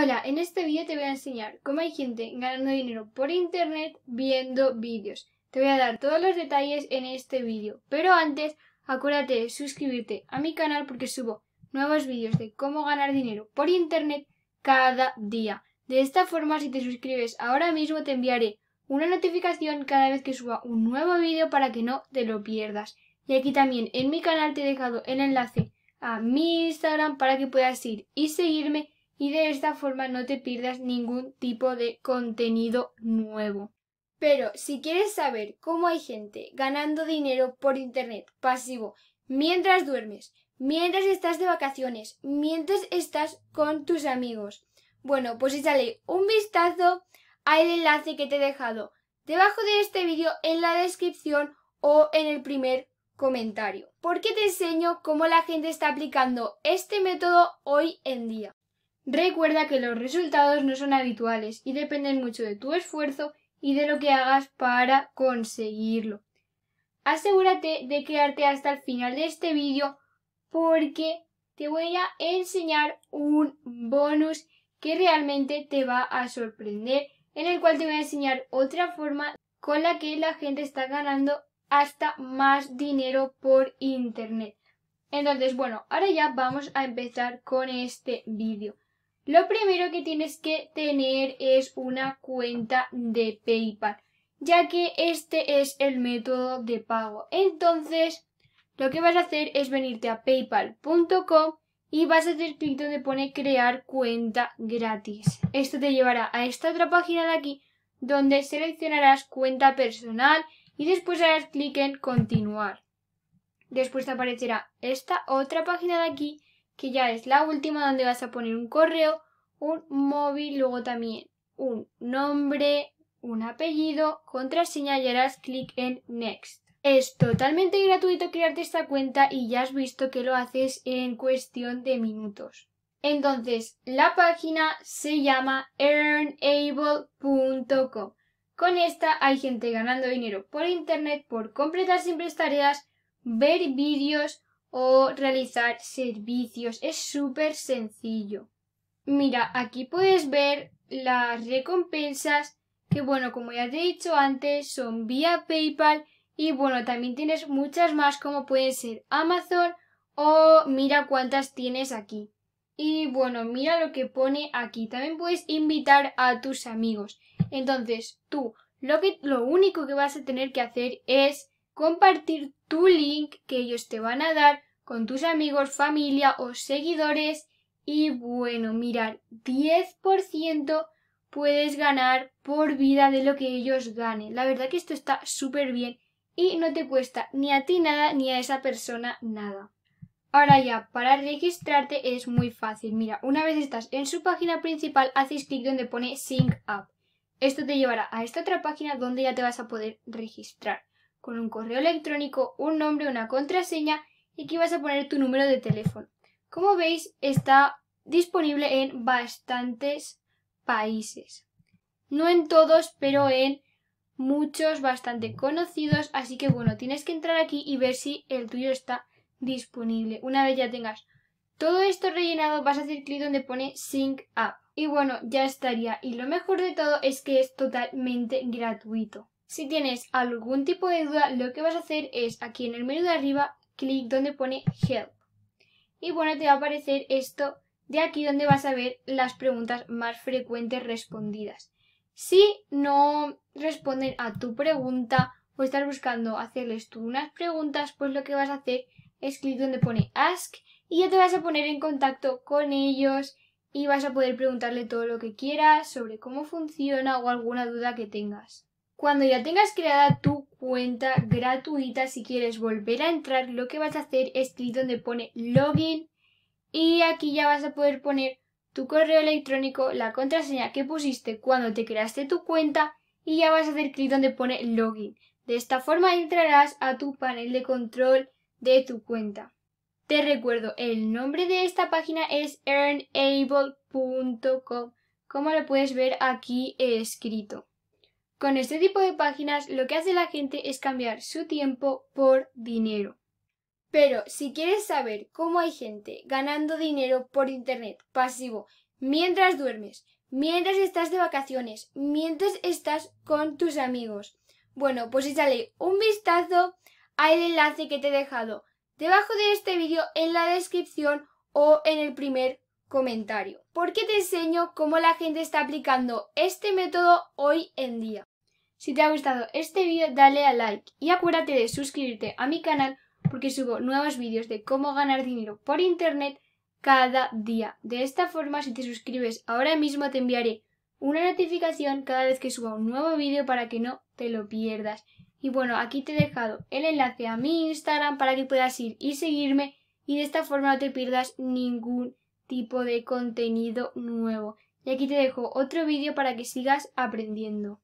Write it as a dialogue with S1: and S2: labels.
S1: Hola, en este vídeo te voy a enseñar cómo hay gente ganando dinero por internet viendo vídeos. Te voy a dar todos los detalles en este vídeo, pero antes acuérdate de suscribirte a mi canal porque subo nuevos vídeos de cómo ganar dinero por internet cada día. De esta forma, si te suscribes ahora mismo te enviaré una notificación cada vez que suba un nuevo vídeo para que no te lo pierdas. Y aquí también en mi canal te he dejado el enlace a mi Instagram para que puedas ir y seguirme y de esta forma no te pierdas ningún tipo de contenido nuevo. Pero si quieres saber cómo hay gente ganando dinero por Internet pasivo mientras duermes, mientras estás de vacaciones, mientras estás con tus amigos, bueno, pues échale un vistazo al enlace que te he dejado debajo de este vídeo en la descripción o en el primer comentario, porque te enseño cómo la gente está aplicando este método hoy en día. Recuerda que los resultados no son habituales y dependen mucho de tu esfuerzo y de lo que hagas para conseguirlo. Asegúrate de quedarte hasta el final de este vídeo porque te voy a enseñar un bonus que realmente te va a sorprender, en el cual te voy a enseñar otra forma con la que la gente está ganando hasta más dinero por internet. Entonces, bueno, ahora ya vamos a empezar con este vídeo. Lo primero que tienes que tener es una cuenta de PayPal, ya que este es el método de pago. Entonces, lo que vas a hacer es venirte a paypal.com y vas a hacer clic donde pone crear cuenta gratis. Esto te llevará a esta otra página de aquí donde seleccionarás cuenta personal y después harás clic en continuar. Después te aparecerá esta otra página de aquí que ya es la última donde vas a poner un correo, un móvil, luego también un nombre, un apellido, contraseña y harás clic en Next. Es totalmente gratuito crearte esta cuenta y ya has visto que lo haces en cuestión de minutos. Entonces, la página se llama earnable.com. Con esta hay gente ganando dinero por internet por completar simples tareas, ver vídeos, o realizar servicios. Es súper sencillo. Mira, aquí puedes ver las recompensas que, bueno, como ya te he dicho antes, son vía PayPal y, bueno, también tienes muchas más como pueden ser Amazon o mira cuántas tienes aquí. Y bueno, mira lo que pone aquí. También puedes invitar a tus amigos. Entonces, tú lo, lo único que vas a tener que hacer es compartir tu link que ellos te van a dar con tus amigos, familia o seguidores y bueno, mirar 10% puedes ganar por vida de lo que ellos ganen. La verdad que esto está súper bien y no te cuesta ni a ti nada ni a esa persona nada. Ahora ya, para registrarte es muy fácil. Mira, una vez estás en su página principal, haces clic donde pone Sync Up. Esto te llevará a esta otra página donde ya te vas a poder registrar con un correo electrónico, un nombre, una contraseña y aquí vas a poner tu número de teléfono. Como veis, está disponible en bastantes países. No en todos, pero en muchos bastante conocidos, así que bueno, tienes que entrar aquí y ver si el tuyo está disponible. Una vez ya tengas todo esto rellenado, vas a hacer clic donde pone Sync Up. Y bueno, ya estaría. Y lo mejor de todo es que es totalmente gratuito. Si tienes algún tipo de duda, lo que vas a hacer es aquí en el menú de arriba, clic donde pone Help. Y bueno, te va a aparecer esto de aquí donde vas a ver las preguntas más frecuentes respondidas. Si no responden a tu pregunta o estás buscando hacerles tú unas preguntas, pues lo que vas a hacer es clic donde pone Ask y ya te vas a poner en contacto con ellos y vas a poder preguntarle todo lo que quieras sobre cómo funciona o alguna duda que tengas. Cuando ya tengas creada tu cuenta gratuita, si quieres volver a entrar, lo que vas a hacer es clic donde pone login y aquí ya vas a poder poner tu correo electrónico, la contraseña que pusiste cuando te creaste tu cuenta y ya vas a hacer clic donde pone login. De esta forma entrarás a tu panel de control de tu cuenta. Te recuerdo, el nombre de esta página es earnable.com, como lo puedes ver aquí escrito. Con este tipo de páginas lo que hace la gente es cambiar su tiempo por dinero. Pero si quieres saber cómo hay gente ganando dinero por Internet pasivo mientras duermes, mientras estás de vacaciones, mientras estás con tus amigos, bueno, pues échale un vistazo al enlace que te he dejado debajo de este vídeo en la descripción o en el primer comentario, porque te enseño cómo la gente está aplicando este método hoy en día. Si te ha gustado este vídeo dale a like y acuérdate de suscribirte a mi canal porque subo nuevos vídeos de cómo ganar dinero por internet cada día. De esta forma si te suscribes ahora mismo te enviaré una notificación cada vez que suba un nuevo vídeo para que no te lo pierdas. Y bueno, aquí te he dejado el enlace a mi Instagram para que puedas ir y seguirme y de esta forma no te pierdas ningún tipo de contenido nuevo. Y aquí te dejo otro vídeo para que sigas aprendiendo.